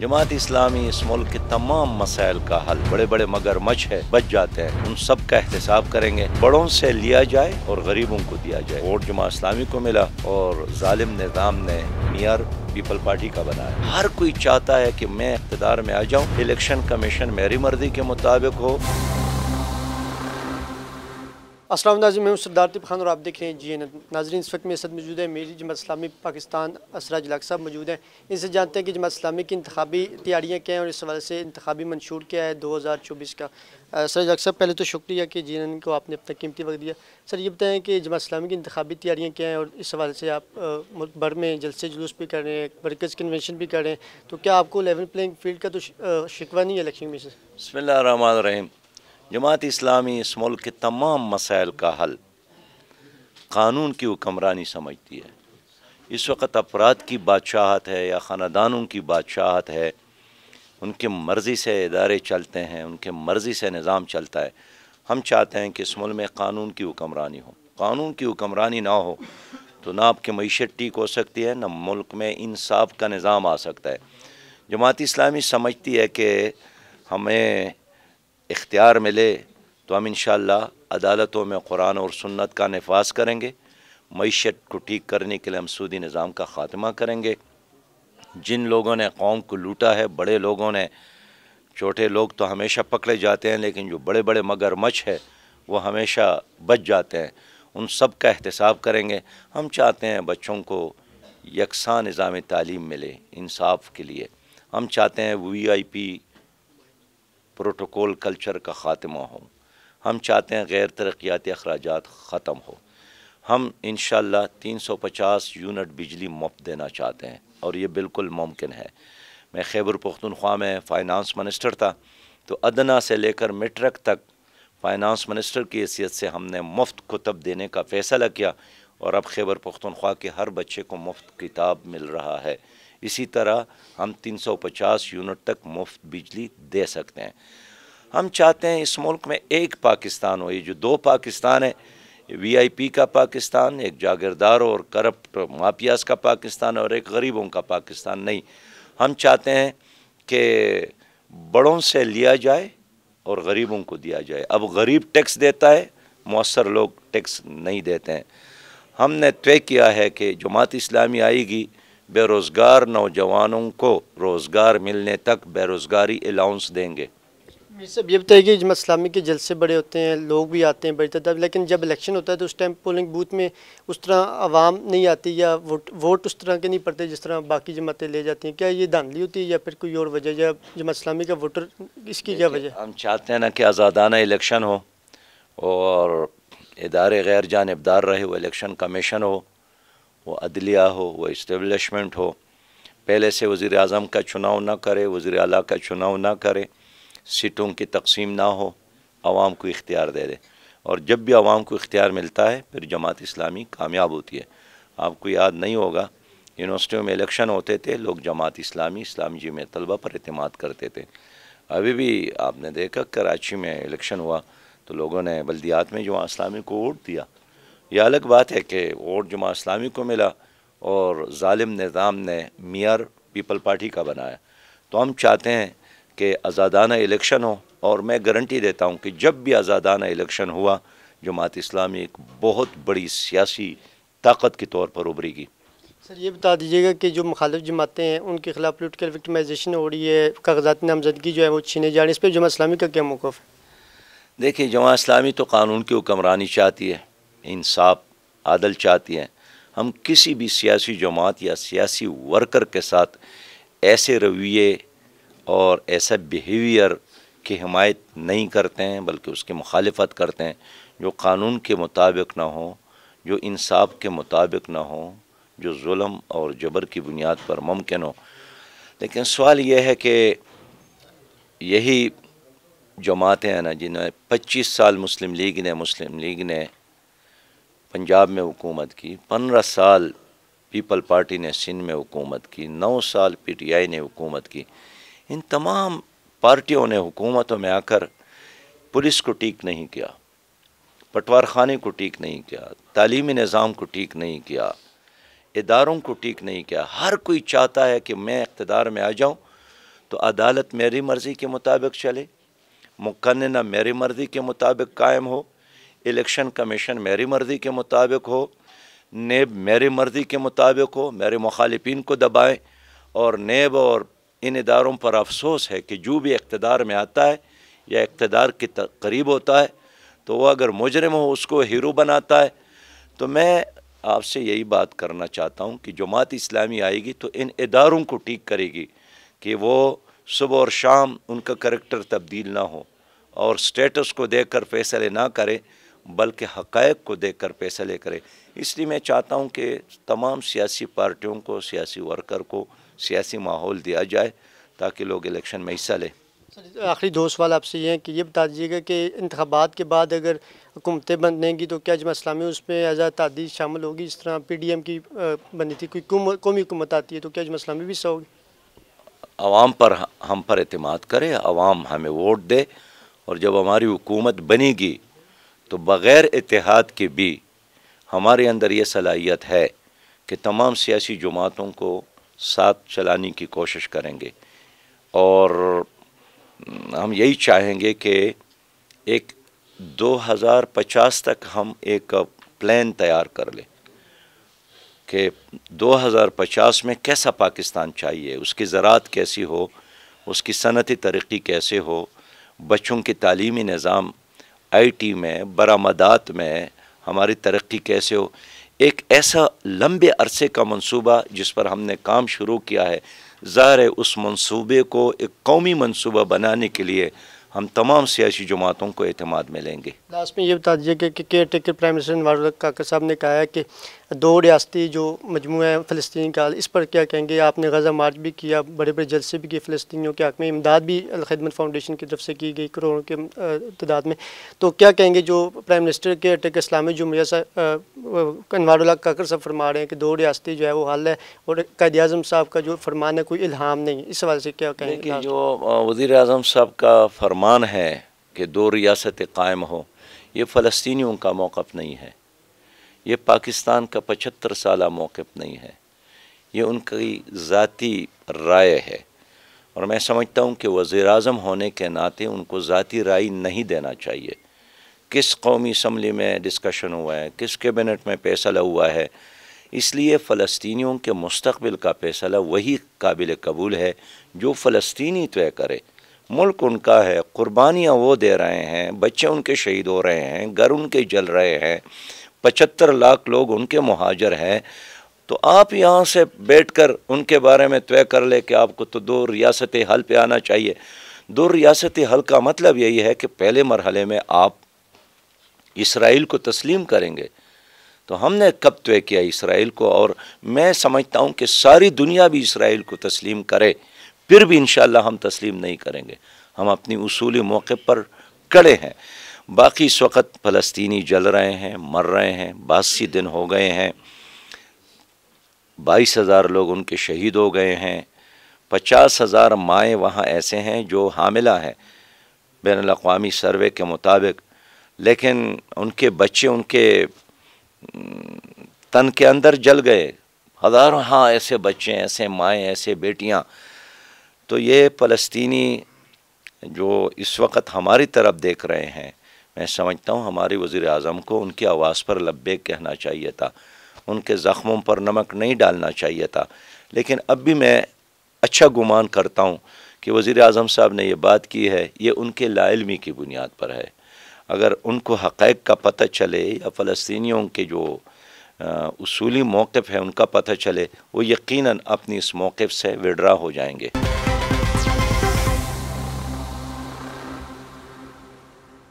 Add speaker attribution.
Speaker 1: जमात इस्लामी इस मुल्क के तमाम मसाइल का हल बड़े बड़े मगर मच है बच जाते हैं उन सब का एहतसाब करेंगे बड़ों से लिया जाए और गरीबों को दिया जाए वोट जमात इस्लामी को मिला और जालिम निज़ाम ने मियर पीपल पार्टी का बनाया हर कोई चाहता है कि मैं इकतदार में आ जाऊँ इलेक्शन कमीशन मेरी मर्जी के मुताबिक हो
Speaker 2: असल नाजिम मैं सरदार तिब खान और आप देख रहे हैं जी नाजरीन इस वक्त मेरे साथ मौजूद है मेरी जमत इस्लामी पाकिस्तान असराज लाख साहब मौजूद हैं इनसे जानते हैं कि जमत इस्लामी की इंतबी तैयारियाँ क्या हैं और इस हवाले से इंतबी मंशूर क्या है दो हज़ार चौबीस का असराज लाख साहब पहले तो शुक्रिया कि जी को आपने अपना कीमती वक्त दिया सर ये बताएँ कि जमत इस्लामी की इंतबी तैयारियाँ क्या हैं और इस हवाले से आप मुल्क भर में जलसे जुलूस भी कर रहे हैं वर्कर्स कन्वेंशन भी कर रहे हैं तो क्या आपको लेवल प्लेइंग फील्ड का तो शिकवा नहीं है लक्ष्मी में से
Speaker 1: बसमिल जमात इस्लामी इस मुल्क के तमाम मसाइल का हल कानून की हुक्मरानी समझती है इस वक्त अफराद की बादशाहत है या ख़ानदानों की बादशाहत है उनके मर्ज़ी से इदारे चलते हैं उनके मर्ज़ी से निज़ाम चलता है हम चाहते हैं कि इस मुल्क में कानून की हुक्मरानी हो कानून की हुक्मरानी ना हो तो ना आपकी मीशत ठीक हो सकती है ना मुल्क में इंसाफ का निज़ाम आ सकता है जमात इस्लामी समझती है कि हमें इख्तियार मिले तो हम इन अदालतों में कुरान और सुन्नत का नफाज करेंगे मीशत को ठीक करने के लिए हम सूदी निज़ाम का ख़ात्मा करेंगे जिन लोगों ने कौम को लूटा है बड़े लोगों ने छोटे लोग तो हमेशा पकड़े जाते हैं लेकिन जो बड़े बड़े मगरमच्छ है वो हमेशा बच जाते हैं उन सब का एहतसाब करेंगे हम चाहते हैं बच्चों को यकसा निज़ाम तालीम मिले इंसाफ के लिए हम चाहते हैं V I P protocol culture का ख़ात्मा हो हम चाहते हैं गैर तरक्याती अखराज ख़त्म हो हम इन तीन सौ पचास यूनिट बिजली मुफ्त देना चाहते हैं और ये बिल्कुल मुमकिन है मैं खैबर पुख्तनख्वा में फाइनानस मिनिस्टर था तो अदना से लेकर मेट्रक तक फाइनानस मिनिस्टर की हैसियत से हमने मुफ्त कुतब देने का फ़ैसला किया और अब खैबर पख्तनख्वा के हर बच्चे को मुफ्त किताब मिल रहा है इसी तरह हम 350 यूनिट तक मुफ्त बिजली दे सकते हैं हम चाहते हैं इस मुल्क में एक पाकिस्तान हो ये जो दो पाकिस्तान है वीआईपी का पाकिस्तान एक जागीरदारों और करप्ट माफियाज का पाकिस्तान और एक गरीबों का पाकिस्तान नहीं हम चाहते हैं कि बड़ों से लिया जाए और गरीबों को दिया जाए अब गरीब टैक्स देता है मौसर लोग टैक्स नहीं देते हैं हमने तय किया है कि जमात इस्लामी आएगी बेरोज़गार नौजवानों को रोज़गार मिलने तक बेरोज़गारी अलाउंस देंगे
Speaker 2: सब ये बताइए कि इस्लामी के जलसे बड़े होते हैं लोग भी आते हैं बड़ी तादाद लेकिन जब इलेक्शन होता है तो उस टाइम पोलिंग बूथ में उस तरह आवाम नहीं आती या वोट वोट उस तरह के नहीं पड़ते जिस तरह बाकी जमातें ले जाती हैं क्या ये धांधली होती है या फिर कोई और वजह या इस्लामी का वोटर इसकी क्या वजह हम
Speaker 1: चाहते हैं ना कि आज़ादाना इलेक्शन हो और इदारे गैर जानबदार रहे वो इलेक्शन कमीशन हो वो अदलिया हो वो इस्टबलिशमेंट हो पहले से वज़ी अजम का चुनाव ना करे वज़ी अला का चुनाव ना करे सीटों की तकसीम ना हो आवाम को इख्तियार दे दे और जब भी आवाम को इख्तियार मिलता है फिर जमात इस्लामी कामयाब होती है आपको याद नहीं होगा यूनिवर्सिटियों में इलेक्शन होते थे लोग जमात इस्लामी इस्लामी जी में तलबा पर अतमाद करते थे अभी भी आपने देखा कराची में इलेक्शन हुआ तो लोगों ने बल्दियात में जो इस्लामी को वोट दिया यह अलग बात है कि वोट जमा इस्लामी को मिला और ालिम निज़ाम ने मियर पीपल पार्टी का बनाया तो हम चाहते हैं कि आज़ादाना इलेक्शन हो और मैं गारंटी देता हूँ कि जब भी आज़ादाना इलेक्शन हुआ जमात इस्लामी एक बहुत बड़ी सियासी ताकत के तौर पर उभरेगी
Speaker 2: सर ये बता दीजिएगा कि जो मुखालिफ जमातें हैं उनके खिलाफ पोलिटिकल विक्टमाइजेशन हो रही है कागजात नामजदगी जो है वो छीने जा रही है इस पर जमा इस्लामी का क्या मौक़ है
Speaker 1: देखिए जमा इस्लामी तो कानून की हुक्मरानी चाहती है इंसाफ आदल चाहती हैं हम किसी भी सियासी जमात या सियासी वर्कर के साथ ऐसे रवैये और ऐसा बिहेवियर की हमायत नहीं करते हैं बल्कि उसकी मुखालफत करते हैं जो कानून के मुताबिक ना हो जो इंसाफ के मुताबिक ना हो जो जुल्म और जबर की बुनियाद पर मुमकिन हो लेकिन सवाल यह है कि यही जमातें हैं ना जिन्हें 25 साल मुस्लिम लीग ने मुस्लिम लीग ने पंजाब में हुकूमत की पंद्रह साल पीपल पार्टी ने सिंध में हुकूमत की नौ साल पीटीआई ने हुकूमत की इन तमाम पार्टियों ने हुकूमतों में आकर पुलिस को ठीक नहीं किया पटवार खाने को ठीक नहीं किया तालीमी निज़ाम को ठीक नहीं किया इदारों को ठीक नहीं किया हर कोई चाहता है कि मैं इकतदार में आ जाऊँ तो अदालत मेरी मर्ज़ी के मुताबिक चले मुकन्ना मेरी मर्ज़ी के मुताबिक कायम हो इलेक्शन कमीशन मेरी मर्ज़ी के मुताबिक हो नेब मेरी मर्ज़ी के मुताबिक हो मेरे मुखालफन को दबाएँ और नेब और इन इदारों पर अफसोस है कि जो भी इकतदार में आता है या इकतदार के करीब होता है तो वह अगर मुजरम हो उसको हीरो बनाता है तो मैं आपसे यही बात करना चाहता हूँ कि जमात इस्लामी आएगी तो इन इदारों को ठीक करेगी कि वो सुबह और शाम उनका करेक्टर तब्दील ना हो और स्टेटस को देख कर फैसले ना करें बल्कि हकैक को देख कर फैसले करें इसलिए मैं चाहता हूँ कि तमाम सियासी पार्टियों को सियासी वर्कर को सियासी माहौल दिया जाए ताकि लोग इलेक्शन में हिस्सा लें
Speaker 2: तो आखिरी दो सवाल आपसे ये हैं कि ये बता दीजिएगा कि इंतबात के बाद अगर हुकूमतें बनेंगी तो क्या जमा इस्लामी उसमें आज़ाद तादी शामिल होगी इस तरह पी डी एम की बनी थी कोई कौमी हुकूमत आती है तो क्या जमा इस्लामी भी हिस्सा होगी
Speaker 1: आवाम पर हम पर अतमाद करें आवाम हमें वोट दे और जब हमारी हुकूमत बनेगी तो बग़ैर इतिहाद के भी हमारे अंदर ये सलाहियत है कि तमाम सियासी जमातों को साथ चलाने की कोशिश करेंगे और हम यही चाहेंगे कि एक 2050 तक हम एक प्लान तैयार कर लें कि 2050 में कैसा पाकिस्तान चाहिए उसकी ज़रात कैसी हो उसकी सनती तरक्की कैसे हो बच्चों की तालीमी निज़ाम आईटी में बरामदात में हमारी तरक्की कैसे हो एक ऐसा लंबे अरसे का मंसूबा जिस पर हमने काम शुरू किया है ज़ाहिर है उस मंसूबे को एक कौमी मनसूबा बनाने के लिए हम तमाम सियासी जमातों को अतमाद में लेंगे
Speaker 2: लास्ट में ये बता दीजिए कि caretaker prime minister Nawaz Kakar साहब ने कहा है कि दो रियाती जो मजमू है फ़लस्ती का इस पर क्या कहेंगे आपने गज़ा मार्च भी किया बड़े बड़े जलसे भी किए फ़लस्तियों के हक़ में इमदाद भी अलखदमत फाउंडेशन की तरफ से की गई करोड़ों के तदाद में तो क्या कहेंगे जो प्राइम मिनिस्टर के अटक इस्लामी जमहरिया अनवारुल्ला काकर साहब फरमा रहे हैं कि दो रियाती जो है वो हल है और कैद अजम साहब का जो फरमान है कोई इल्हाम नहीं इस हवाले से क्या कहेंगे
Speaker 1: जो वज़ी अजम साहब का फरमान है कि दो रियासतें कायम हों ये फ़लस्तियों का मौक़ नहीं है ये पाकिस्तान का पचहत्तर साल मौक़ नहीं है ये उनकी ज़ाती राय है और मैं समझता हूँ कि वज़ी अजम होने के नाते उनको ज़ाती राय नहीं देना चाहिए किस कौमी इसम्बली में डिस्कशन हुआ है किस कैबिनेट में फैसला हुआ है इसलिए फ़लस्तियों के मुस्तबिल का फैसला वही काबिल कबूल है जो फ़लस्तनी तय करे मुल्क उनका है कुर्बानियाँ वो दे रहे हैं बच्चे उनके शहीद हो रहे हैं घर उनके जल रहे हैं पचहत्तर लाख लोग उनके महाजर हैं तो आप यहाँ से बैठकर उनके बारे में तय कर ले कि आपको तो दो रियासत हल पे आना चाहिए दो रियासत हल का मतलब यही है कि पहले मरहले में आप इसराइल को तस्लीम करेंगे तो हमने कब तय किया इसराइल को और मैं समझता हूँ कि सारी दुनिया भी इसराइल को तस्लीम करे फिर भी इन हम तस्लीम नहीं करेंगे हम अपनी उसूली मौके पर कड़े हैं बाकी इस वक्त फ़लस्तनी जल रहे हैं मर रहे हैं बासी दिन हो गए हैं बाईस हज़ार लोग उनके शहीद हो गए हैं पचास हज़ार माएँ वहाँ ऐसे हैं जो हामिला हैं बैन अवी सर्वे के मुताबिक लेकिन उनके बच्चे उनके तन के अंदर जल गए हज़ारों हाँ ऐसे बच्चे ऐसे माएँ ऐसे बेटियाँ तो ये फ़लस्तनी जो इस वक्त हमारी तरफ देख रहे हैं मैं समझता हूँ हमारे वज़ी अजम को उनकी आवाज़ पर लब्बे कहना चाहिए था उनके ज़ख्मों पर नमक नहीं डालना चाहिए था लेकिन अब भी मैं अच्छा गुमान करता हूँ कि वज़ी अजम साहब ने यह बात की है ये उनके लाइलमी की बुनियाद पर है अगर उनको हक़ का पता चले या फ़लस्तियों के जो उसूली मौक़ है उनका पता चले वो यक़ीन अपनी इस मौक़ से विड्रा हो जाएंगे